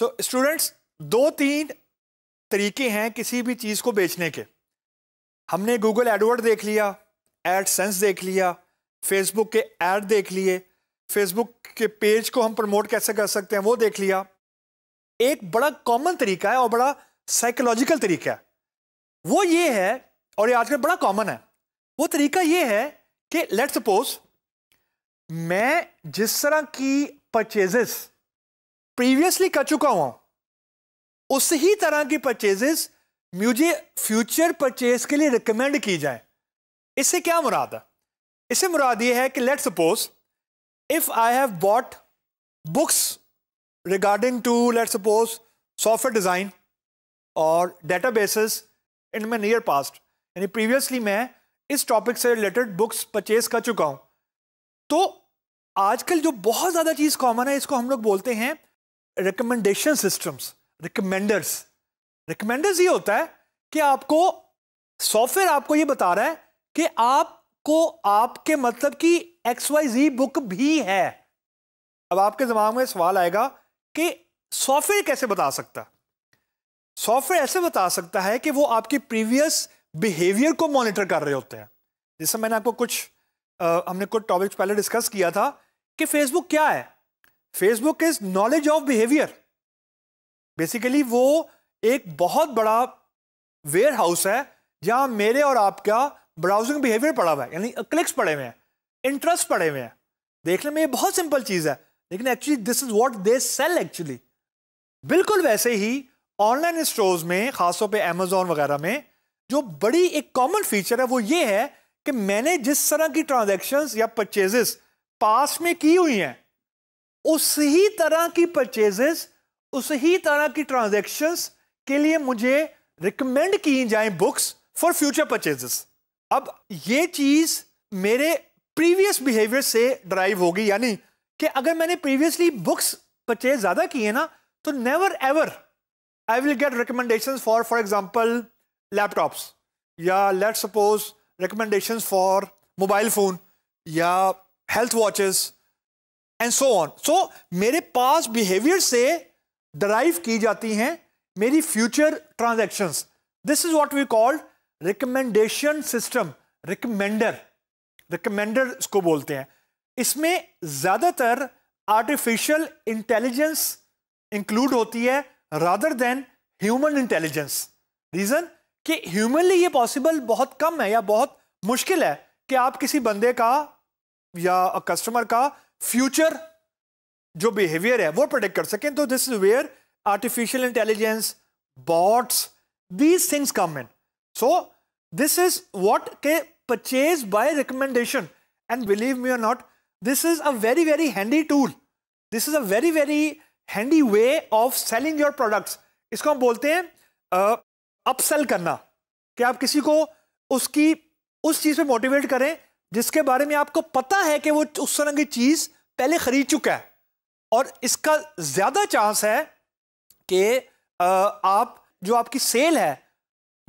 सो so, students दो तीन तरीके हैं किसी भी चीज़ को बेचने के हमने गूगल एडवर्ड देख लिया एड सेंस देख लिया फेसबुक के एड देख लिए फेसबुक के पेज को हम प्रमोट कैसे कर सकते हैं वो देख लिया एक बड़ा कॉमन तरीका है और बड़ा साइकोलॉजिकल तरीका है वो ये है और ये आजकल बड़ा कॉमन है वो तरीका ये है कि लेट सपोज मैं जिस तरह की परचेजेस प्रीवियसली कर चुका हूं उस ही तरह की परचेजेस मुझे फ्यूचर परचेज के लिए रिकमेंड की जाए इससे क्या मुराद है इससे मुराद ये है कि let suppose if I have bought books regarding to let suppose software design और databases in my near past यानी प्रीवियसली मैं इस टॉपिक से रिलेटेड बुक्स परचेज कर चुका हूं तो आजकल जो बहुत ज़्यादा चीज़ कॉमन है इसको हम लोग बोलते हैं रिकमेंडेशन सिस्टम्स रिकमेंडर्स रिकमेंडर्स ये होता है कि आपको सॉफ्टवेयर आपको ये बता रहा है कि आपको आपके मतलब की एक्स वाई जी बुक भी है अब आपके दिमाग में सवाल आएगा कि सॉफ्टवेयर कैसे बता सकता सॉफ्टवेयर ऐसे बता सकता है कि वो आपकी प्रीवियस बिहेवियर को मॉनिटर कर रहे होते हैं जैसे मैंने आपको कुछ आ, हमने कुछ टॉपिक्स पहले डिस्कस किया था कि फेसबुक क्या है Facebook is knowledge of behaviour basically वो एक बहुत बड़ा वेयर हाउस है जहां मेरे और आपका ब्राउजिंग बिहेवियर पड़ा हुआ है यानी क्लिक्स पड़े हुए हैं इंटरेस्ट पड़े हुए हैं देखने में ये बहुत सिंपल चीज़ है लेकिन actually this is what they sell actually बिल्कुल वैसे ही ऑनलाइन स्टोर्स में खासतौर पे अमेजोन वगैरह में जो बड़ी एक कॉमन फीचर है वो ये है कि मैंने जिस तरह की ट्रांजेक्शन या परचेजेस पास में की हुई हैं उस ही तरह की परचेजेस उस ही तरह की ट्रांजैक्शंस के लिए मुझे रिकमेंड की जाए बुक्स फॉर फ्यूचर परचेजेस अब ये चीज मेरे प्रीवियस बिहेवियर से ड्राइव होगी यानी कि अगर मैंने प्रीवियसली बुक्स परचेज ज्यादा की है ना तो never ever I will get recommendation for for example laptops या let suppose recommendation for mobile phone या health watches and so on so मेरे पास बिहेवियर से डराइव की जाती हैं मेरी future transaction this is what we called recommendation system recommender recommender इसको बोलते हैं इसमें ज़्यादातर आर्टिफिशियल इंटेलिजेंस इंक्लूड होती है rather than human intelligence reason कि ह्यूमनली ये पॉसिबल बहुत कम है या बहुत मुश्किल है कि आप किसी बंदे का या कस्टमर का फ्यूचर जो बिहेवियर है वो प्रोडिक्ट कर सकें तो this is where artificial intelligence bots these things come in so this is what के purchase by recommendation and believe me or not this is a very very handy tool this is a very very handy way of selling your products इसको हम बोलते हैं upsell uh, करना कि आप किसी को उसकी उस चीज पे मोटिवेट करें जिसके बारे में आपको पता है कि वो उस तरह की चीज़ पहले खरीद चुका है और इसका ज़्यादा चांस है कि आप जो आपकी सेल है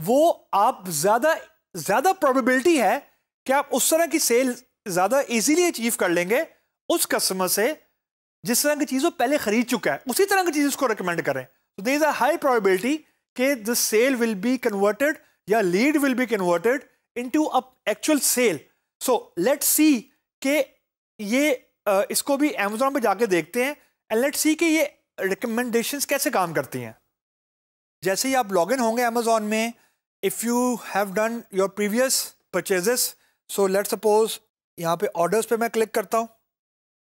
वो आप ज़्यादा ज़्यादा प्रोबेबिलिटी है कि आप उस तरह की सेल ज़्यादा इजीली अचीव कर लेंगे उस कस्टमर से जिस तरह की चीज़ वो पहले खरीद चुका है उसी तरह की चीज़ उसको रिकमेंड करें तो देर इज़ हाई प्रोबेबिलिटी कि the sale will be converted या lead will be converted into a actual sale so let see के ये uh, इसको भी अमेजोन पे जाके देखते हैं एंड लेट सी के ये रिकमेंडेशंस कैसे काम करती हैं जैसे ही आप लॉगिन होंगे अमेजोन में if you have done your previous purchases so let suppose यहाँ पे ऑर्डर्स पे मैं क्लिक करता हूँ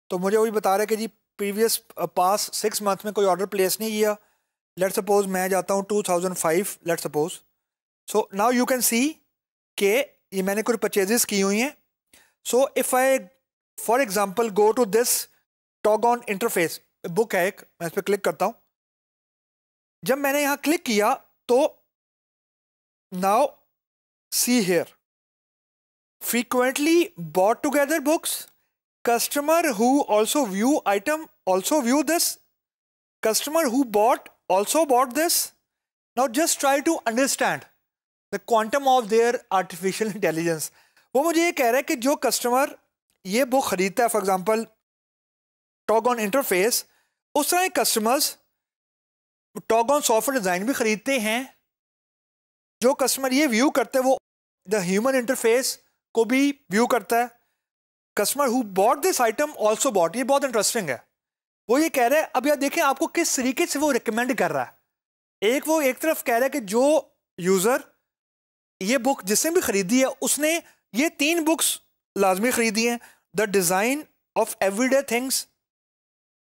तो मुझे वही बता रहे कि जी प्रीवियस पास सिक्स मंथ में कोई ऑर्डर प्लेस नहीं किया लेट सपोज मैं जाता हूँ two thousand five let suppose so now you can see के ये मैंने कुछ परचेजेस की हुई हैं So if I, for example, go to this टॉगॉन interface, book है एक मैं इस पर क्लिक करता हूं जब मैंने यहां क्लिक किया तो frequently bought together books customer who also view item also view this customer who bought also bought this now just try to understand the quantum of their artificial intelligence वो मुझे ये कह रहा है कि जो कस्टमर ये बुक ख़रीदता है for example Tog on interface उस तरह customers Tog on software design भी ख़रीदते हैं जो कस्टमर ये व्यू करते हैं वो द ह्यूमन इंटरफेस को भी व्यू करता है customer who bought this item also bought ये बहुत इंटरेस्टिंग है वो ये कह रहा है अब यार देखें आपको किस तरीके से वो रिकमेंड कर रहा है एक वो एक तरफ कह रहा है कि जो यूज़र ये बुक जिसने भी ख़रीदी है उसने ये तीन बुक्स लाजमी खरीदी हैं the design of everyday things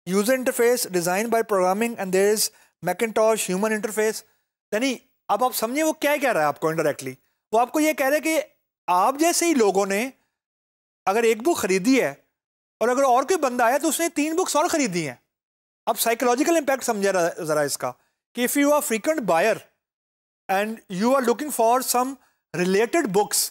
user interface design by programming and there is Macintosh human interface यानी अब आप समझिए वो क्या कह रहा है आपको इनडायरेक्टली वो आपको ये कह रहा है कि आप जैसे ही लोगों ने अगर एक बुक खरीदी है और अगर और कोई बंदा आया तो उसने तीन बुक्स और ख़रीदी हैं अब साइकोलॉजिकल इम्पैक्ट समझा ज़रा इसका कि if you are frequent buyer and you are looking for some related books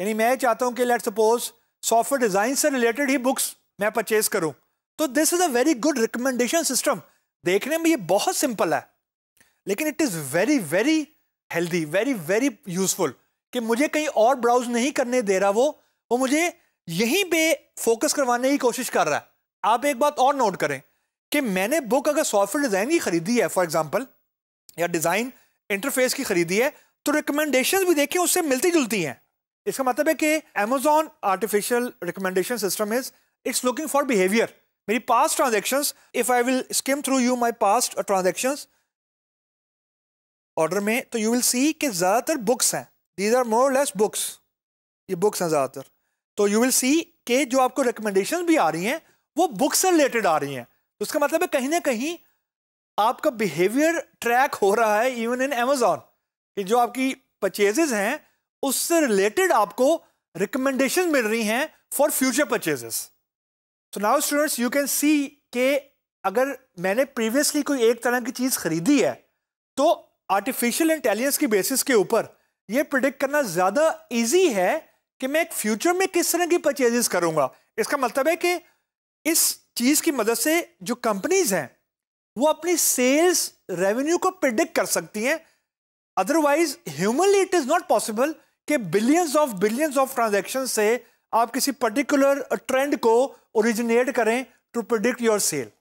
यानी मैं चाहता हूँ कि लेट सपोज सॉफ्टवेयर डिज़ाइन से रिलेटेड ही बुक्स मैं परचेज करूँ तो this is a very good recommendation system देखने में ये बहुत सिंपल है लेकिन it is very very healthy very very useful कि मुझे कहीं और ब्राउज नहीं करने दे रहा वो वो मुझे यहीं पे फोकस करवाने की कोशिश कर रहा है आप एक बात और नोट करें कि मैंने बुक अगर सॉफ्टवेयर डिज़ाइन की खरीदी है फॉर एग्जाम्पल या डिज़ाइन इंटरफेस की खरीदी है तो रिकमेंडेशन भी देखें उससे मिलती जुलती हैं इसका मतलब है कि Amazon artificial recommendation system is it's looking for behaviour मेरी past transaction if I will skim through you my past transaction order में तो यू विल सी कि ज़्यादातर बुक्स हैं these are more less books ये बुक्स हैं ज़्यादातर तो यू विल सी के जो आपको रिकमेंडेशन भी आ रही हैं वो बुक्स से रिलेटेड आ रही हैं तो उसका मतलब है कहीं ना कहीं आपका बिहेवियर ट्रैक हो रहा है इवन इन अमेजोन कि जो आपकी परचेजेज हैं उससे रिलेटेड आपको रिकमेंडेशन मिल रही हैं for future purchases so now students you can see के अगर मैंने प्रीवियसली कोई एक तरह की चीज़ खरीदी है तो आर्टिफिशियल इंटेलिजेंस की बेसिस के ऊपर ये प्रिडिक्ट करना ज़्यादा इजी है कि मैं एक फ्यूचर में किस तरह की परचेजेस करूंगा इसका मतलब है कि इस चीज़ की मदद से जो कंपनीज हैं वो अपनी सेल्स रेवेन्यू को प्रिडिक्ट कर सकती हैं otherwise humanly it is not possible कि billions of billions of transaction से आप किसी पर्टिकुलर ट्रेंड को ओरिजिनेट करें टू प्रोडिक्ट योर सेल